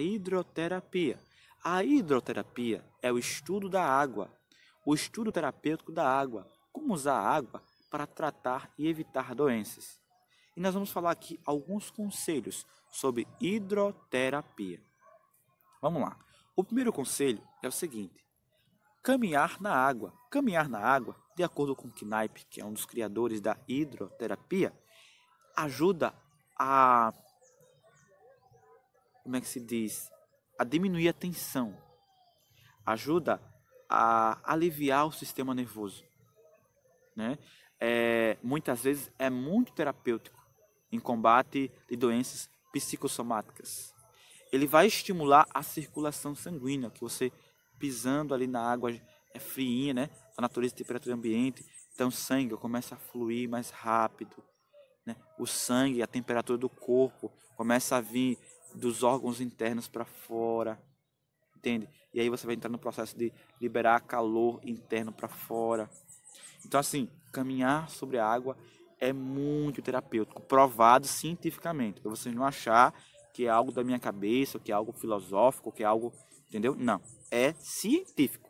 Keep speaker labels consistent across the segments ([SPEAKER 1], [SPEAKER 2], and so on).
[SPEAKER 1] hidroterapia. A hidroterapia é o estudo da água, o estudo terapêutico da água, como usar a água para tratar e evitar doenças. E nós vamos falar aqui alguns conselhos sobre hidroterapia. Vamos lá. O primeiro conselho é o seguinte: caminhar na água. Caminhar na água, de acordo com Knipe, que é um dos criadores da hidroterapia, ajuda a como é que se diz, a diminuir a tensão, ajuda a aliviar o sistema nervoso, né? É, muitas vezes é muito terapêutico em combate de doenças psicossomáticas. Ele vai estimular a circulação sanguínea, que você pisando ali na água é friinha, né? A natureza, temperatura ambiente, então o sangue começa a fluir mais rápido, né? O sangue, a temperatura do corpo começa a vir dos órgãos internos para fora, entende? E aí você vai entrar no processo de liberar calor interno para fora. Então assim, caminhar sobre a água é muito terapêutico, provado cientificamente. Para vocês não achar que é algo da minha cabeça, que é algo filosófico, que é algo, entendeu? Não, é científico.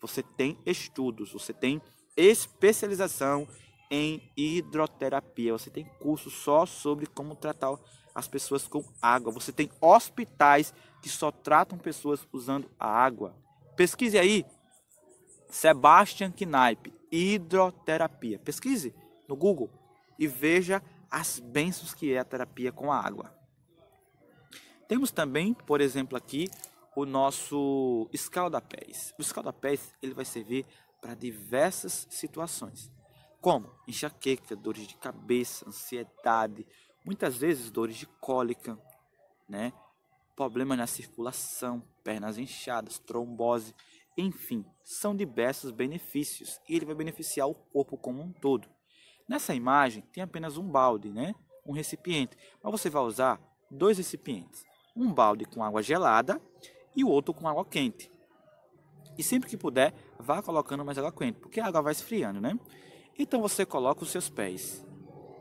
[SPEAKER 1] Você tem estudos, você tem especialização em hidroterapia. Você tem curso só sobre como tratar as pessoas com água. Você tem hospitais que só tratam pessoas usando a água. Pesquise aí. Sebastian Knipe, hidroterapia. Pesquise no Google e veja as bênçãos que é a terapia com a água. Temos também, por exemplo, aqui o nosso escaldapés. O escaldapés ele vai servir para diversas situações como enxaqueca, dores de cabeça, ansiedade, muitas vezes dores de cólica, né? Problemas na circulação, pernas inchadas, trombose, enfim, são diversos benefícios e ele vai beneficiar o corpo como um todo. Nessa imagem tem apenas um balde, né? Um recipiente, mas você vai usar dois recipientes, um balde com água gelada e o outro com água quente. E sempre que puder, vá colocando mais água quente, porque a água vai esfriando, né? Então você coloca os seus pés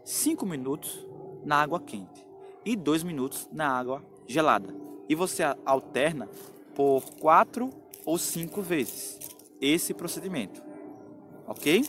[SPEAKER 1] 5 minutos na água quente e 2 minutos na água gelada. E você alterna por 4 ou 5 vezes esse procedimento. Ok?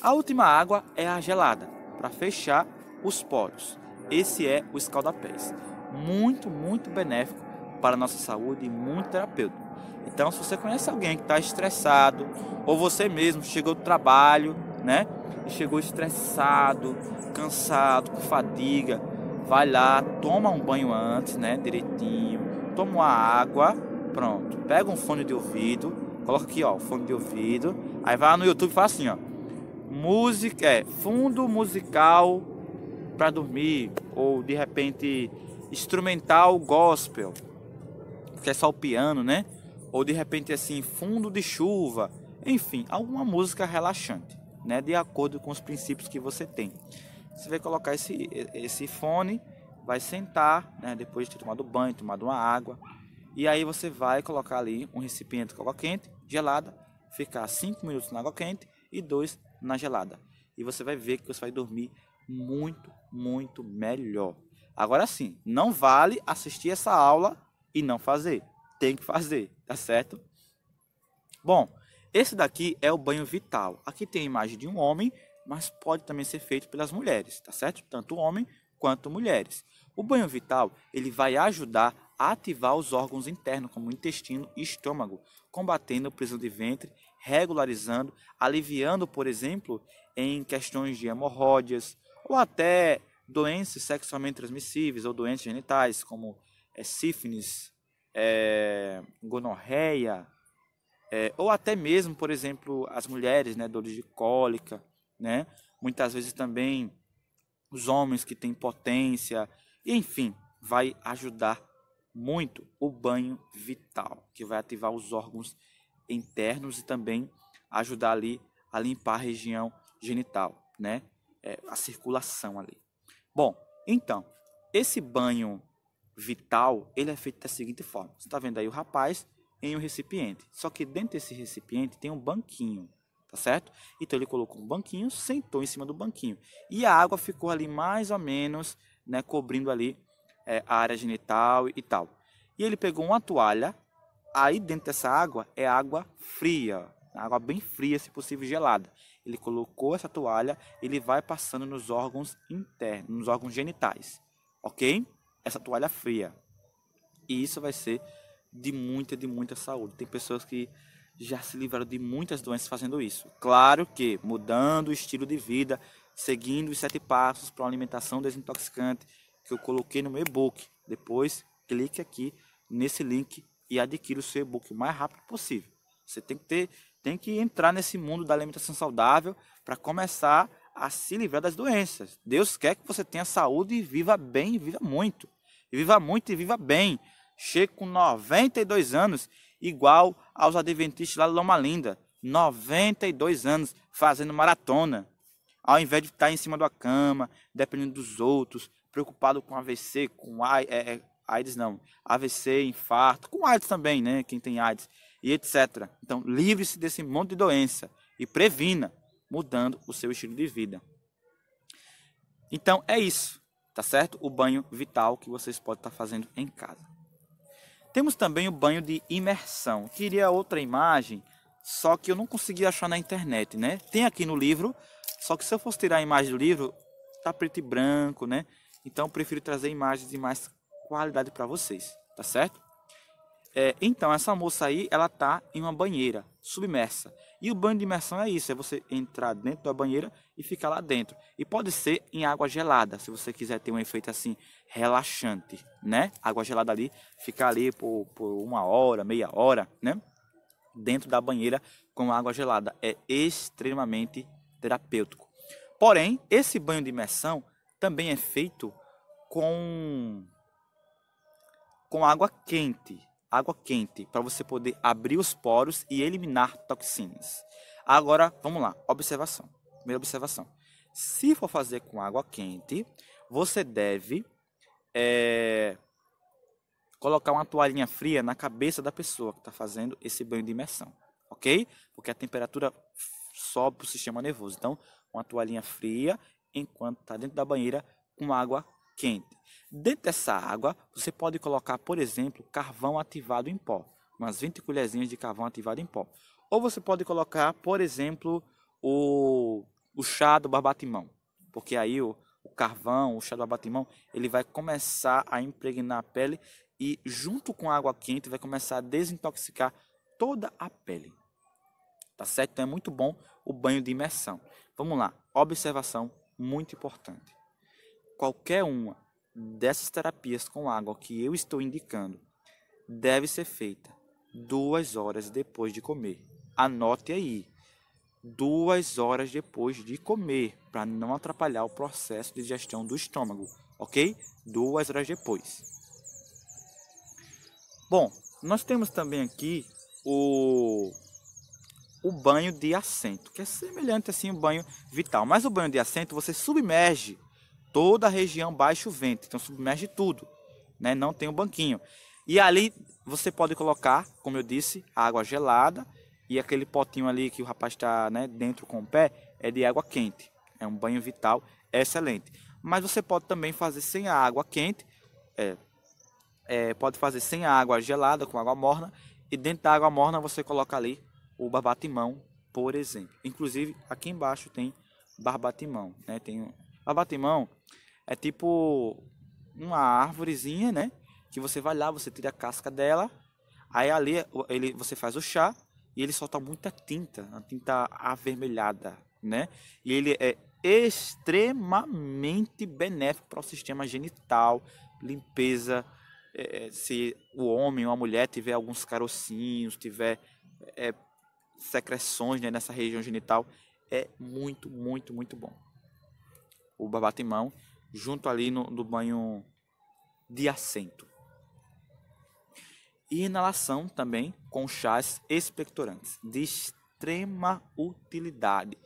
[SPEAKER 1] A última água é a gelada, para fechar os poros. Esse é o escaldapés. Muito, muito benéfico para a nossa saúde e muito terapêutico. Então, se você conhece alguém que está estressado, ou você mesmo chegou do trabalho né? E chegou estressado, cansado, com fadiga, vai lá, toma um banho antes, né? Direitinho, toma uma água, pronto. Pega um fone de ouvido, coloca aqui, ó, fone de ouvido. Aí vai no YouTube e fala assim, ó, música, é, fundo musical para dormir ou de repente instrumental gospel, que é só o piano, né? Ou de repente assim, fundo de chuva, enfim, alguma música relaxante né, de acordo com os princípios que você tem. Você vai colocar esse, esse fone, vai sentar, né, depois de ter tomado banho, tomado uma água, e aí você vai colocar ali um recipiente com água quente, gelada, ficar 5 minutos na água quente e 2 na gelada. E você vai ver que você vai dormir muito, muito melhor. Agora sim, não vale assistir essa aula e não fazer. Tem que fazer, tá certo? Bom, esse daqui é o banho vital. Aqui tem a imagem de um homem, mas pode também ser feito pelas mulheres, tá certo? Tanto homem quanto mulheres. O banho vital, ele vai ajudar a ativar os órgãos internos, como intestino e estômago, combatendo a prisão de ventre, regularizando, aliviando, por exemplo, em questões de hemorródias ou até doenças sexualmente transmissíveis ou doenças genitais, como é, sífilis, é, gonorreia, é, ou até mesmo, por exemplo, as mulheres, né, dores de cólica, né? Muitas vezes também os homens que têm potência, enfim, vai ajudar muito o banho vital, que vai ativar os órgãos internos e também ajudar ali a limpar a região genital, né? É, a circulação ali. Bom, então, esse banho vital, ele é feito da seguinte forma. Você está vendo aí o rapaz em um recipiente. Só que dentro desse recipiente tem um banquinho, tá certo? Então ele colocou um banquinho, sentou em cima do banquinho. E a água ficou ali mais ou menos, né, cobrindo ali é, a área genital e tal. E ele pegou uma toalha, aí dentro dessa água é água fria, água bem fria, se possível gelada. Ele colocou essa toalha, ele vai passando nos órgãos internos, nos órgãos genitais, ok? Essa toalha fria. E isso vai ser de muita, de muita saúde. Tem pessoas que já se livraram de muitas doenças fazendo isso. Claro que mudando o estilo de vida, seguindo os sete passos para uma alimentação desintoxicante que eu coloquei no meu e-book. Depois, clique aqui nesse link e adquira o seu e-book o mais rápido possível. Você tem que ter, tem que entrar nesse mundo da alimentação saudável para começar a se livrar das doenças. Deus quer que você tenha saúde e viva bem, e viva muito. E viva muito e viva bem chega com 92 anos, igual aos adventistas lá de Loma Linda. 92 anos fazendo maratona. Ao invés de estar em cima da cama, dependendo dos outros, preocupado com AVC, com é, é, AIDS não, AVC, infarto, com AIDS também, né? Quem tem AIDS e etc. Então, livre-se desse monte de doença e previna, mudando o seu estilo de vida. Então, é isso, tá certo? O banho vital que vocês podem estar fazendo em casa. Temos também o banho de imersão. Queria outra imagem, só que eu não consegui achar na internet, né? Tem aqui no livro, só que se eu fosse tirar a imagem do livro, tá preto e branco, né? Então eu prefiro trazer imagens de mais qualidade para vocês, tá certo? É, então essa moça aí, ela tá em uma banheira submersa. E o banho de imersão é isso, é você entrar dentro da banheira e ficar lá dentro. E pode ser em água gelada, se você quiser ter um efeito assim relaxante, né? Água gelada ali, ficar ali por, por uma hora, meia hora, né? Dentro da banheira com água gelada. É extremamente terapêutico. Porém, esse banho de imersão também é feito com, com água quente, água quente para você poder abrir os poros e eliminar toxinas. Agora, vamos lá, observação. Primeira observação. Se for fazer com água quente, você deve é, colocar uma toalhinha fria na cabeça da pessoa que está fazendo esse banho de imersão, ok? Porque a temperatura sobe para o sistema nervoso. Então, uma toalhinha fria enquanto está dentro da banheira com água quente. Dentro dessa água, você pode colocar, por exemplo, carvão ativado em pó, umas 20 colherzinhas de carvão ativado em pó. Ou você pode colocar, por exemplo, o, o chá do barbatimão, porque aí o, o carvão, o chá do barbatimão, ele vai começar a impregnar a pele e junto com a água quente vai começar a desintoxicar toda a pele. Tá certo? Então é muito bom o banho de imersão. Vamos lá, observação muito importante qualquer uma dessas terapias com água que eu estou indicando deve ser feita duas horas depois de comer. Anote aí, duas horas depois de comer, para não atrapalhar o processo de digestão do estômago, ok? Duas horas depois. Bom, nós temos também aqui o, o banho de assento, que é semelhante assim ao banho vital, mas o banho de assento você submerge toda a região baixo vento, então submerge tudo, né? Não tem um banquinho. E ali você pode colocar, como eu disse, água gelada e aquele potinho ali que o rapaz está né, dentro com o pé é de água quente. É um banho vital excelente. Mas você pode também fazer sem a água quente, é, é, pode fazer sem a água gelada, com água morna, e dentro da água morna você coloca ali o barbatimão, por exemplo. Inclusive, aqui embaixo tem barbatimão, né? Tem a batimão é tipo uma árvorezinha, né? Que você vai lá, você tira a casca dela, aí ali ele, você faz o chá e ele solta muita tinta, uma tinta avermelhada, né? E ele é extremamente benéfico para o sistema genital, limpeza. É, é, se o homem ou a mulher tiver alguns carocinhos, tiver é, secreções né, nessa região genital, é muito, muito, muito bom o babatimão, junto ali no, no banho de assento. E inalação também com chás expectorantes, de extrema utilidade.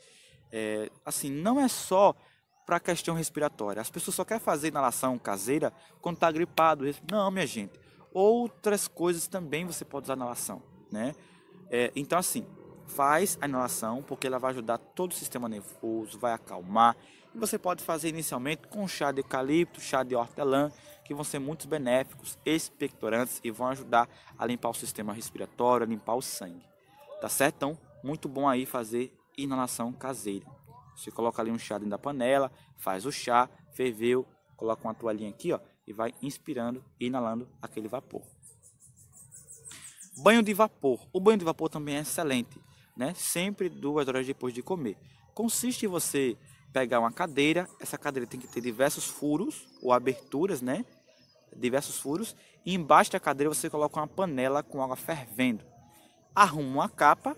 [SPEAKER 1] É, assim, não é só para a questão respiratória. As pessoas só querem fazer inalação caseira quando está gripado. Não, minha gente. Outras coisas também você pode usar inalação, né? É, então, assim, faz a inalação porque ela vai ajudar todo o sistema nervoso, vai acalmar. E você pode fazer inicialmente com chá de eucalipto, chá de hortelã, que vão ser muito benéficos, expectorantes e vão ajudar a limpar o sistema respiratório, a limpar o sangue. Tá certo? Então, muito bom aí fazer inalação caseira. Você coloca ali um chá dentro da panela, faz o chá, ferveu, coloca uma toalhinha aqui, ó, e vai inspirando e inalando aquele vapor. Banho de vapor. O banho de vapor também é excelente né? Sempre duas horas depois de comer. Consiste em você pegar uma cadeira, essa cadeira tem que ter diversos furos ou aberturas, né? Diversos furos, e embaixo da cadeira você coloca uma panela com água fervendo. Arruma uma capa,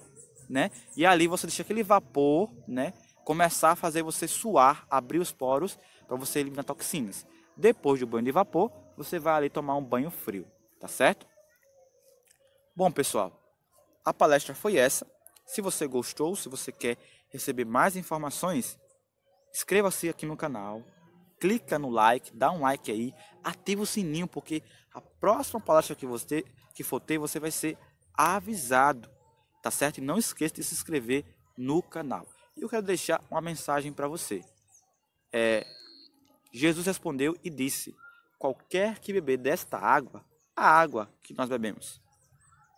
[SPEAKER 1] né? E ali você deixa aquele vapor, né? Começar a fazer você suar, abrir os poros para você eliminar toxinas. Depois do banho de vapor, você vai ali tomar um banho frio, tá certo? Bom, pessoal, a palestra foi essa. Se você gostou, se você quer receber mais informações, inscreva-se aqui no canal, clica no like, dá um like aí, ativa o sininho, porque a próxima palestra que você que for ter, você vai ser avisado, tá certo? E não esqueça de se inscrever no canal. E eu quero deixar uma mensagem para você. É, Jesus respondeu e disse: Qualquer que beber desta água, a água que nós bebemos,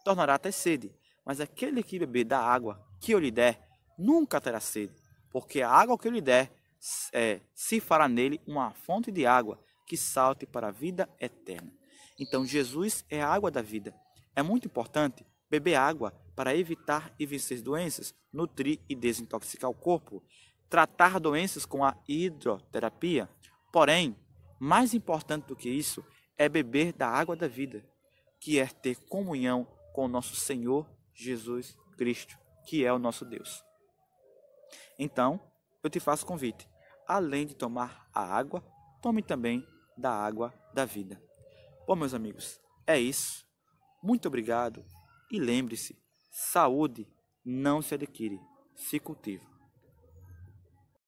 [SPEAKER 1] tornará até sede mas aquele que beber da água que eu lhe der, nunca terá sede, porque a água que eu lhe der é, se fará nele uma fonte de água que salte para a vida eterna. Então, Jesus é a água da vida. É muito importante beber água para evitar e vencer doenças, nutrir e desintoxicar o corpo, tratar doenças com a hidroterapia. Porém, mais importante do que isso é beber da água da vida, que é ter comunhão com o nosso Senhor Jesus Cristo, que é o nosso Deus. Então, eu te faço convite. Além de tomar a água, tome também da água da vida. Bom, meus amigos, é isso. Muito obrigado e lembre-se: saúde não se adquire, se cultiva.